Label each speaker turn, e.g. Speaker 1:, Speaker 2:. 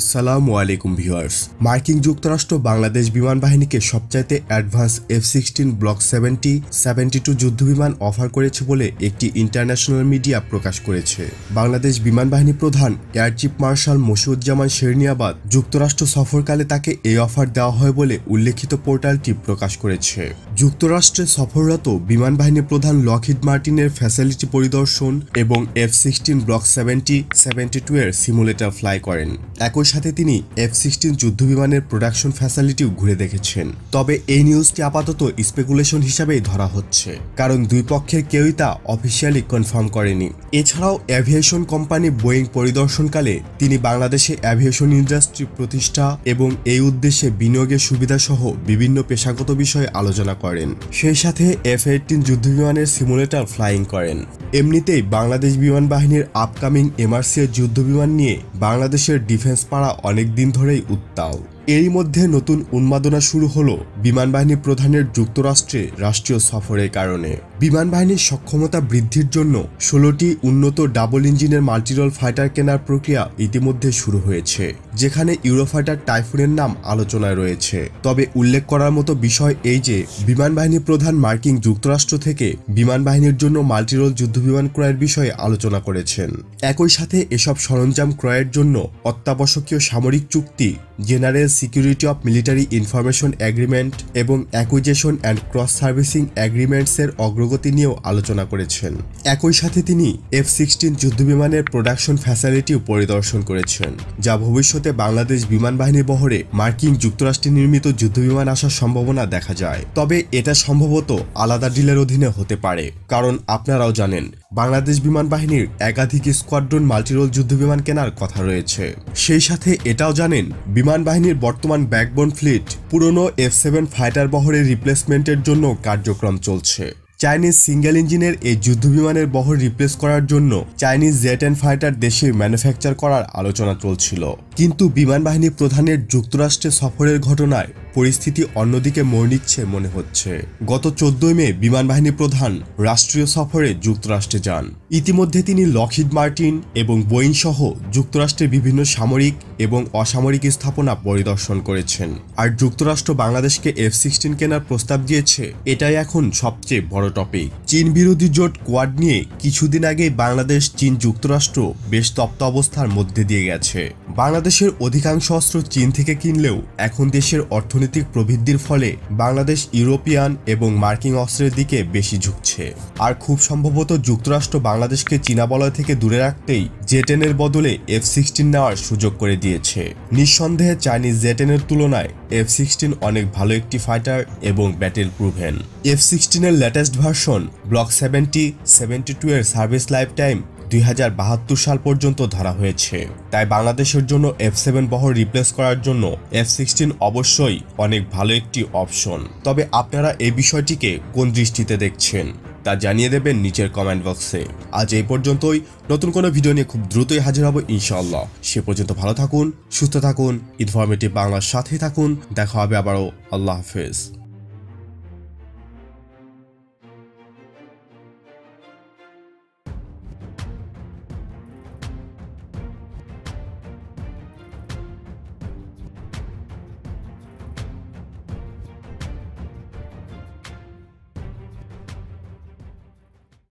Speaker 1: আসসালামু আলাইকুম ভিউয়ার্স মার্কিন যুক্তরাষ্ট্র বাংলাদেশ বিমান বাহিনীকে সবচাইতে advance F sixteen block seventy seventy two যুদ্ধবিমান অফার করেছে বলে একটি ইন্টারন্যাশনাল মিডিয়া প্রকাশ করেছে বাংলাদেশ বিমান বাহিনী প্রধান air chief marshal Masihuzzaman Serniabat যুক্তরাষ্ট্র সফরকালে তাকে এই অফার দেওয়া হয় বলে উল্লেখিত পোর্টালটি প্রকাশ করেছে যুক্তরাষ্ট্রে সফররত বিমান বাহিনী প্রধান লকহিড মার্টিনের ফ্যাসিলিটি পরিদর্শন এবং F sixteen block seventy seventy two এর সিমুলেটর ফ্লাই করেন একই একই সাথে তিনি এফ সিক্সটিন যুদ্ধবিমানের প্রোডাকশন ফ্যাসিলিটিও ঘুরে দেখেছেন তবে এই নিউজটি আপাতত স্পেকুলেশন হিসাবেই ধরা হচ্ছে কারণ দুই পক্ষের কেউই তা অফিসিয়ালি কনফার্ম করেনি এছাড়াও অ্যাভিয়েশন কোম্পানি বোয়িং পরিদর্শনকালে তিনি বাংলাদেশে অ্যাভিয়েশন ইন্ডাস্ট্রি প্রতিষ্ঠা এবং এই উদ্দেশ্যে বিনিয়োগের সুবিধাসহ বিভিন্ন পেশাগত বিষয়ে আলোচনা করেন সেই সাথে এফ এইটিন যুদ্ধবিমানের সিমুলেটর ফ্লাইং করেন এমনিতেই বাংলাদেশ বিমান বাহিনীর আপকামিং এমআরসিএ বিমান নিয়ে বাংলাদেশের ডিফেন্স পাড়া অনেক দিন ধরেই উত্তাল এরই মধ্যে নতুন উন্মাদনা শুরু হলো বিমানবাহিনী প্রধানের যুক্তরাষ্ট্রে রাষ্ট্রীয় সফরের কারণে বিমানবাহিনীর সক্ষমতা বৃদ্ধির জন্য ষোলোটি উন্নত ডাবল ইঞ্জিনের মাল্টিরোল ফাইটার কেনার প্রক্রিয়া ইতিমধ্যে শুরু হয়েছে যেখানে ইউরোফাইটার টাইফুনের নাম আলোচনায় রয়েছে তবে উল্লেখ করার মতো বিষয় এই যে বিমানবাহিনী প্রধান মার্কিন যুক্তরাষ্ট্র থেকে বিমানবাহিনীর জন্য মাল্টিরোল যুদ্ধবিমান ক্রয়ের বিষয়ে আলোচনা করেছেন একই সাথে এসব সরঞ্জাম ক্রয়ের জন্য অত্যাবশ্যকীয় সামরিক চুক্তি general security of military information agreement এবং অ্যাকুইজেশন অ্যান্ড ক্রস সার্ভিসিং অ্যাগ্রিমেন্টসের অগ্রগতি নিয়েও আলোচনা করেছেন একই সাথে তিনি এফ সিক্সটিন যুদ্ধবিমানের প্রোডাকশন ফ্যাসিলিটিও পরিদর্শন করেছেন যা ভবিষ্যতে বাংলাদেশ বিমান বাহিনী বহরে মার্কিন যুক্তরাষ্ট্রে নির্মিত যুদ্ধবিমান আসার সম্ভাবনা দেখা যায় তবে এটা সম্ভবত আলাদা ডিলের অধীনে হতে পারে কারণ আপনারাও জানেন বাংলাদেশ বিমান বাহিনীর একাধিক স্কোয়াড্রন মাল্টিরোল যুদ্ধবিমান কেনার কথা রয়েছে সেই সাথে এটাও জানেন বিমান বাহিনীর বর্তমান ব্যাকবোন ফ্লিট পুরনো এফ সেভেন ফাইটার বহরের রিপ্লেসমেন্টের জন্য কার্যক্রম চলছে চাইনিজ সিঙ্গেল ইঞ্জিনের এই যুদ্ধবিমানের বহর রিপ্লেস করার জন্য চাইনিজ জেট অ্যান্ড ফাইটার দেশে ম্যানুফ্যাকচার করার আলোচনা চলছিল কিন্তু বিমান বাহিনী প্রধানের যুক্তরাষ্ট্রে সফরের ঘটনায় পরিস্থিতি অন্যদিকে মোড় নিচ্ছে মনে হচ্ছে গত চোদ্দই মে বিমান বাহিনী প্রধান রাষ্ট্রীয় সফরে যুক্তরাষ্ট্রে যান ইতিমধ্যে তিনি লকহিড মার্টিন এবং বোয়িং সহ যুক্তরাষ্ট্রের বিভিন্ন সামরিক এবং অসামরিক স্থাপনা পরিদর্শন করেছেন আর যুক্তরাষ্ট্র বাংলাদেশকে এফ সিক্সটিন কেনার প্রস্তাব দিয়েছে এটাই এখন সবচেয়ে বড় টপিক চীন বিরোধী জোট কোয়াড নিয়ে কিছুদিন আগে বাংলাদেশ চীন যুক্তরাষ্ট্র বেশ তপ্ত অবস্থার মধ্যে দিয়ে গেছে বাংলাদেশের অধিকাংশ অস্ত্র চীন থেকে কিনলেও এখন দেশের অর্থনীতি অর্থনৈতিক প্রবৃদ্ধির ফলে বাংলাদেশ ইউরোপিয়ান এবং মার্কিন অস্ত্রের দিকে বেশি ঝুঁকছে আর খুব সম্ভবত যুক্তরাষ্ট্র বাংলাদেশকে চীনা বলয় থেকে দূরে রাখতেই জেটেনের বদলে এফ সিক্সটিন নেওয়ার সুযোগ করে দিয়েছে নিঃসন্দেহে চাইনিজ জেটেনের তুলনায় এফ সিক্সটিন অনেক ভালো একটি ফাইটার এবং ব্যাটেল প্রুভেন এফ সিক্সটিনের latest version block seventy seventy two এর সার্ভিস লাইফ টাইম দুই সাল পর্যন্ত ধরা হয়েছে তাই বাংলাদেশের জন্য এফ সেভেন বহর রিপ্লেস করার জন্য এফ সিক্সটিন অবশ্যই অনেক ভালো একটি অপশন তবে আপনারা এই বিষয়টিকে কোন দৃষ্টিতে দেখছেন তা জানিয়ে দেবেন নিচের কমেন্ট বক্সে আজ এই পর্যন্তই নতুন কোনো ভিডিও নিয়ে খুব দ্রুতই হাজির হব ইনশাল্লাহ সে পর্যন্ত ভালো থাকুন সুস্থ থাকুন ইনফরমেটিভ বাংলার সাথে থাকুন দেখা হবে আবারও আল্লাহ হাফেজ